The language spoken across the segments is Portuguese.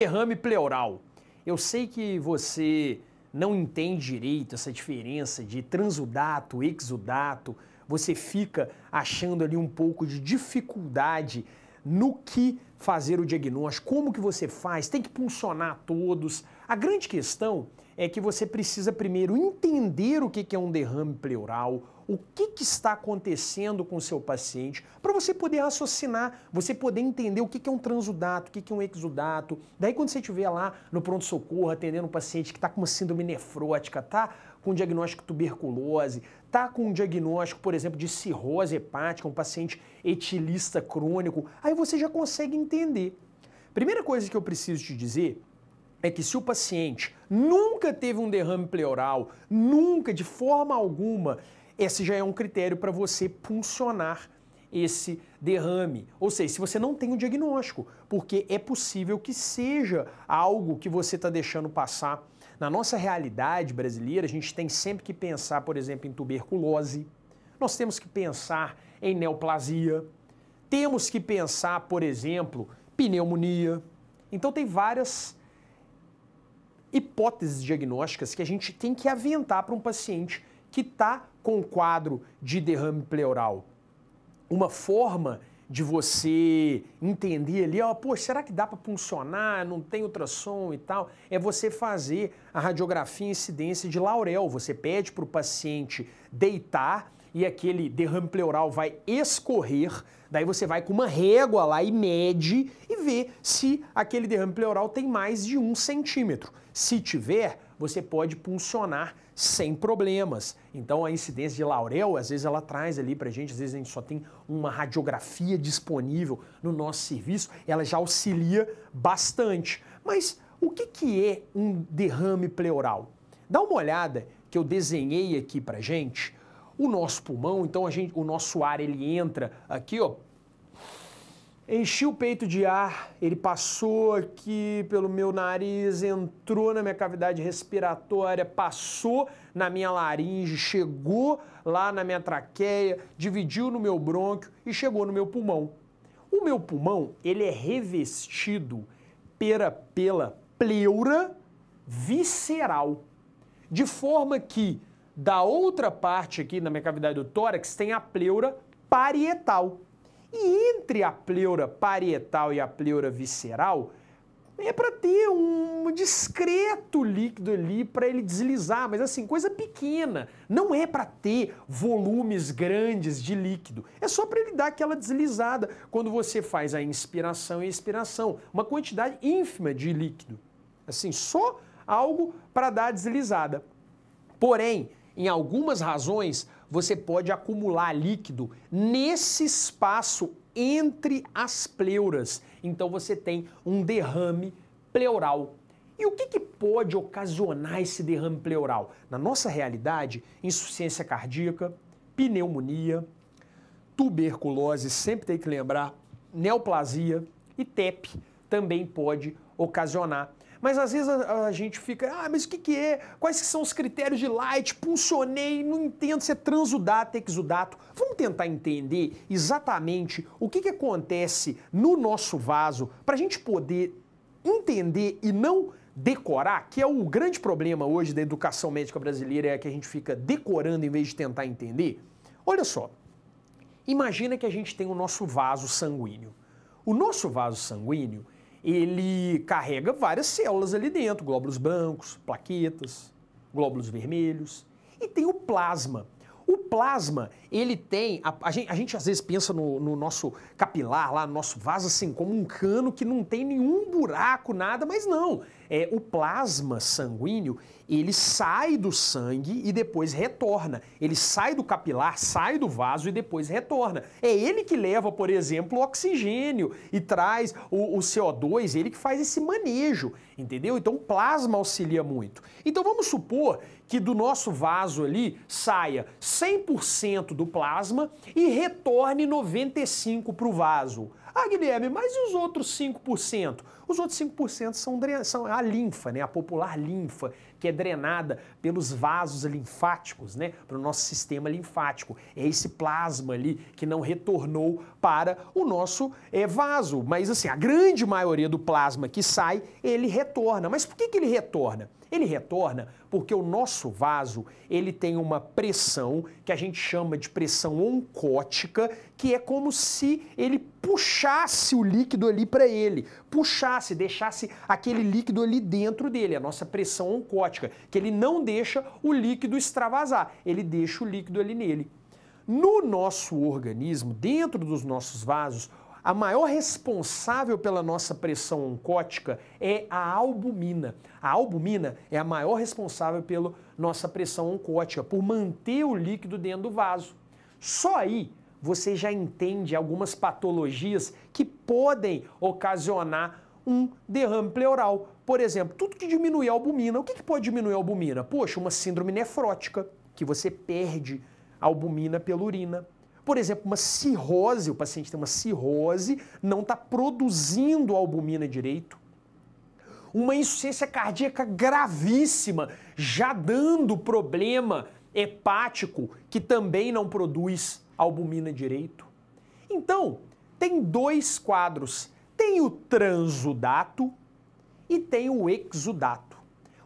derrame pleural. Eu sei que você não entende direito essa diferença de transudato, exudato, você fica achando ali um pouco de dificuldade no que fazer o diagnóstico, como que você faz, tem que funcionar todos. A grande questão é que você precisa primeiro entender o que é um derrame pleural, o que, está acontecendo com o seu paciente, para você poder raciocinar, você poder entender o que é um transudato, o que é um exudato. Daí quando você estiver lá no pronto-socorro atendendo um paciente que está com uma síndrome nefrótica, tá com diagnóstico de tuberculose, tá com um diagnóstico, por exemplo, de cirrose hepática, um paciente etilista crônico, aí você já consegue entender. Primeira coisa que eu preciso te dizer é que se o paciente nunca teve um derrame pleural, nunca, de forma alguma, esse já é um critério para você puncionar esse derrame. Ou seja, se você não tem um diagnóstico, porque é possível que seja algo que você está deixando passar. Na nossa realidade brasileira, a gente tem sempre que pensar, por exemplo, em tuberculose, nós temos que pensar em neoplasia, temos que pensar, por exemplo, pneumonia. Então, tem várias hipóteses diagnósticas que a gente tem que aventar para um paciente que está com quadro de derrame pleural. Uma forma de você entender ali, ó, pô, será que dá para funcionar? Não tem ultrassom e tal. É você fazer a radiografia incidência de laurel. Você pede para o paciente deitar e aquele derrame pleural vai escorrer. Daí você vai com uma régua lá e mede e vê se aquele derrame pleural tem mais de um centímetro. Se tiver, você pode funcionar sem problemas. Então a incidência de laurel, às vezes ela traz ali para gente, às vezes a gente só tem uma radiografia disponível no nosso serviço, ela já auxilia bastante. Mas o que, que é um derrame pleural? Dá uma olhada que eu desenhei aqui para gente. O nosso pulmão, então a gente, o nosso ar ele entra aqui, ó, Enchi o peito de ar, ele passou aqui pelo meu nariz, entrou na minha cavidade respiratória, passou na minha laringe, chegou lá na minha traqueia, dividiu no meu brônquio e chegou no meu pulmão. O meu pulmão, ele é revestido pela, pela pleura visceral, de forma que da outra parte aqui na minha cavidade do tórax tem a pleura parietal. E entre a pleura parietal e a pleura visceral, é para ter um discreto líquido ali para ele deslizar, mas assim, coisa pequena. Não é para ter volumes grandes de líquido. É só para ele dar aquela deslizada quando você faz a inspiração e expiração, uma quantidade ínfima de líquido. Assim, só algo para dar deslizada. Porém, em algumas razões, você pode acumular líquido nesse espaço entre as pleuras. Então você tem um derrame pleural. E o que, que, pode ocasionar esse derrame pleural? Na nossa realidade, insuficiência cardíaca, pneumonia, tuberculose, sempre tem que lembrar, neoplasia e TEP também pode ocasionar mas às vezes a, a gente fica, ah, mas o que, que é? Quais que são os critérios de light? Pulsionei, não entendo se é transudato, exudato. Vamos tentar entender exatamente o que, que acontece no nosso vaso para a gente poder entender e não decorar, que é o grande problema hoje da educação médica brasileira, é que a gente fica decorando em vez de tentar entender. Olha só, imagina que a gente tem o nosso vaso sanguíneo. O nosso vaso sanguíneo ele carrega várias células ali dentro, glóbulos brancos, plaquetas, glóbulos vermelhos, e tem o plasma. O plasma, ele tem. A, a, gente, a gente, às vezes pensa no, no, nosso capilar lá, no nosso vaso, assim, como um cano que não tem nenhum buraco, nada, mas não. É, o plasma sanguíneo, ele sai do sangue e depois retorna. Ele sai do capilar, sai do vaso e depois retorna. É ele que leva, por exemplo, o oxigênio e traz o, o CO2, ele que faz esse manejo, entendeu? Então o plasma auxilia muito. Então vamos supor que do nosso vaso ali saia 100 100% do plasma e retorne 95% para o vaso. Ah, Guilherme, mas e os outros 5%? Os outros 5% são, são a linfa, né? a popular linfa, que é drenada pelos vasos linfáticos, né, para o nosso sistema linfático. É esse plasma ali que não retornou para o nosso é, vaso. Mas assim, a grande maioria do plasma que sai, ele retorna. Mas por que, que ele retorna? Ele retorna porque o nosso vaso, ele tem uma pressão que a gente chama de pressão oncótica, que é como se ele puxasse o líquido ali para ele, puxasse, deixasse aquele líquido ali dentro dele, a nossa pressão oncótica que ele não deixa o líquido extravasar, ele deixa o líquido ali nele. No nosso organismo, dentro dos nossos vasos, a maior responsável pela nossa pressão oncótica é a albumina. A albumina é a maior responsável pela nossa pressão oncótica, por manter o líquido dentro do vaso. Só aí você já entende algumas patologias que podem ocasionar um derrame pleural. Por exemplo, tudo que diminui a albumina. O que, que pode diminuir a albumina? Poxa, uma síndrome nefrótica, que você perde a albumina pela urina. Por exemplo, uma cirrose, o paciente tem uma cirrose, não está produzindo albumina direito. Uma insuficiência cardíaca gravíssima, já dando problema hepático, que também não produz albumina direito. Então, tem dois quadros tem o transudato e tem o exudato.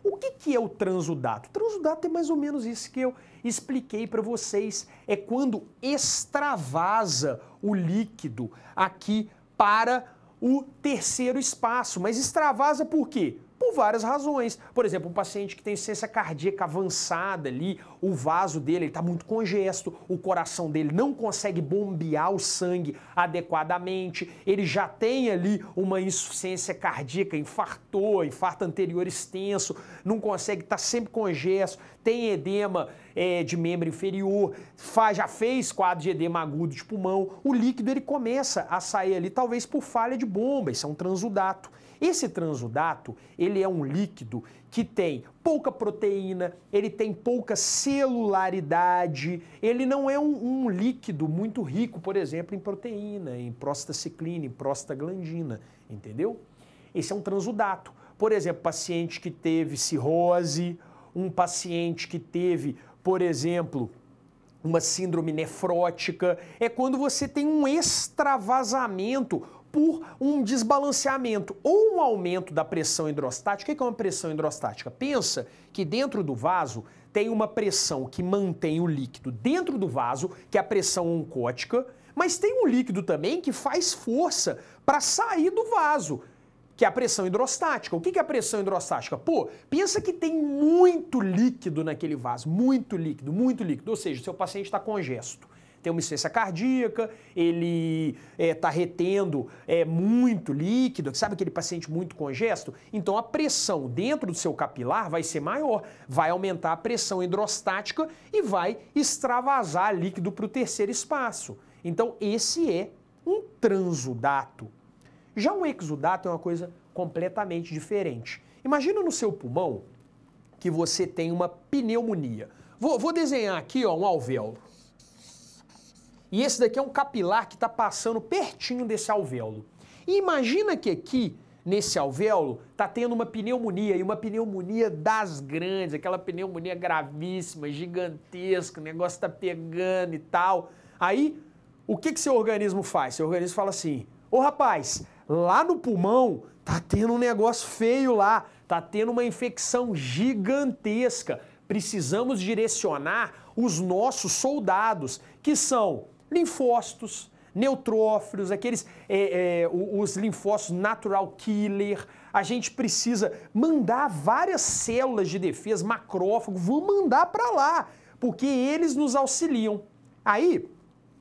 O que, que é o transudato? O transudato é mais ou menos isso que eu expliquei para vocês. É quando extravasa o líquido aqui para o terceiro espaço. Mas extravasa por quê? por várias razões. Por exemplo, um paciente que tem insuficiência cardíaca avançada ali, o vaso dele está muito congesto, o coração dele não consegue bombear o sangue adequadamente, ele já tem ali uma insuficiência cardíaca, infartou, infarto anterior extenso, não consegue, estar tá sempre congesto, tem edema é, de membro inferior, faz, já fez quadro de edema agudo de pulmão, o líquido ele começa a sair ali, talvez por falha de bomba, isso é um transudato. Esse transudato, ele é um líquido que tem pouca proteína, ele tem pouca celularidade, ele não é um, um líquido muito rico, por exemplo, em proteína, em prostaciclina, em prostaglandina, entendeu? Esse é um transudato. Por exemplo, paciente que teve cirrose, um paciente que teve por exemplo, uma síndrome nefrótica, é quando você tem um extravasamento por um desbalanceamento ou um aumento da pressão hidrostática. O que é uma pressão hidrostática? Pensa que dentro do vaso tem uma pressão que mantém o líquido dentro do vaso, que é a pressão oncótica, mas tem um líquido também que faz força para sair do vaso, que é a pressão hidrostática. O que é a pressão hidrostática? Pô, pensa que tem muito líquido naquele vaso, muito líquido, muito líquido. Ou seja, seu paciente está congesto, tem uma insuficiência cardíaca, ele está é, tá retendo é, muito líquido, sabe aquele paciente muito congesto? Então a pressão dentro do seu capilar vai ser maior, vai aumentar a pressão hidrostática e vai extravasar líquido para o terceiro espaço. Então esse é um transudato. Já um exudato é uma coisa completamente diferente. Imagina no seu pulmão que você tem uma pneumonia. Vou, vou desenhar aqui ó, um alvéolo. E esse daqui é um capilar que está passando pertinho desse alvéolo. E imagina que aqui, nesse alvéolo, está tendo uma pneumonia, e uma pneumonia das grandes, aquela pneumonia gravíssima, gigantesca, o negócio está pegando e tal. Aí, o que, que seu organismo faz? Seu organismo fala assim, Ô rapaz, lá no pulmão tá tendo um negócio feio lá, tá tendo uma infecção gigantesca. Precisamos direcionar os nossos soldados, que são linfócitos, neutrófilos, aqueles é, é, os linfócitos natural killer. A gente precisa mandar várias células de defesa, macrófago, vamos mandar para lá, porque eles nos auxiliam. Aí,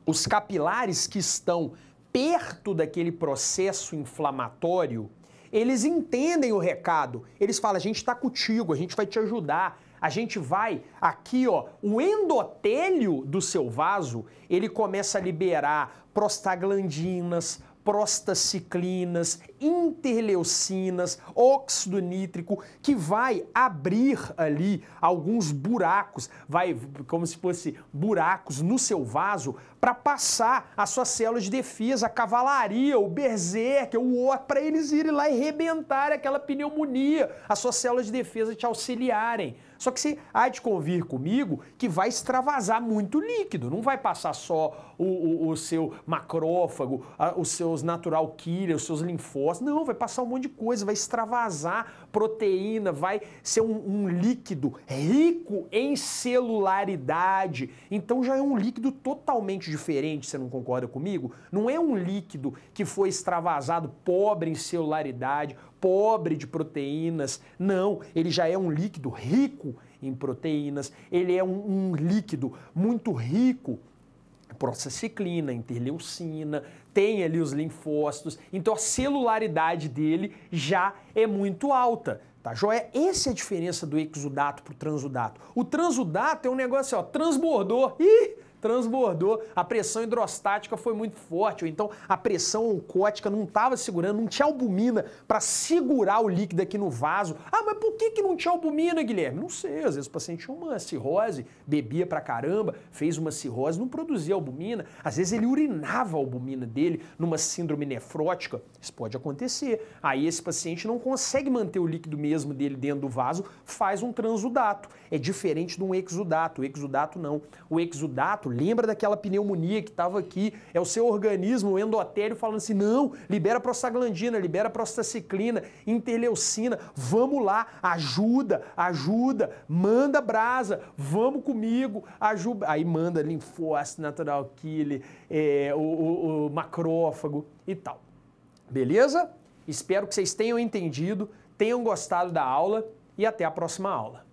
os capilares que estão perto daquele processo inflamatório, eles entendem o recado. Eles falam: a gente está contigo, a gente vai te ajudar. A gente vai aqui, ó, o endotélio do seu vaso, ele começa a liberar prostaglandinas, prostaciclinas, interleucinas, óxido nítrico, que vai abrir ali alguns buracos, vai como se fosse buracos no seu vaso para passar as suas células de defesa, a cavalaria, o berserker, é o or, para eles irem lá e rebentar aquela pneumonia, as suas células de defesa te auxiliarem. Só que você há de convir comigo que vai extravasar muito líquido, não vai passar só o, o, o seu macrófago, a, os seus natural killer, os seus linfócitos, não, vai passar um monte de coisa, vai extravasar proteína, vai ser um, um líquido rico em celularidade. Então já é um líquido totalmente diferente, você não concorda comigo? Não é um líquido que foi extravasado, pobre em celularidade, pobre de proteínas. Não, ele já é um líquido rico em proteínas, ele é um, um líquido muito rico processiclina, interleucina, tem ali os linfócitos, então a celularidade dele já é muito alta. Tá, joia? Essa é a diferença do exudato para o transudato. O transudato é um negócio, ó, transbordou. Ih, transbordou, a pressão hidrostática foi muito forte, ou então a pressão oncótica não estava segurando, não tinha albumina para segurar o líquido aqui no vaso. Ah, mas por que, que não tinha albumina, Guilherme? Não sei, às vezes o paciente tinha uma cirrose, bebia pra caramba, fez uma cirrose, não produzia albumina, às vezes ele urinava a albumina dele numa síndrome nefrótica, isso pode acontecer. Aí esse paciente não consegue manter o líquido mesmo dele dentro do vaso, faz um transudato. É diferente de um exudato, o exudato não. O exudato lembra daquela pneumonia que estava aqui, é o seu organismo, o endotélio, falando assim: não, libera prostaglandina, libera prostaciclina, interleucina, vamos lá, ajuda, ajuda, manda brasa, vamos comigo, ajuda. Aí manda linfócito, natural killer, é, o, o, o macrófago e tal. Beleza? Espero que vocês tenham entendido, tenham gostado da aula e até a próxima aula.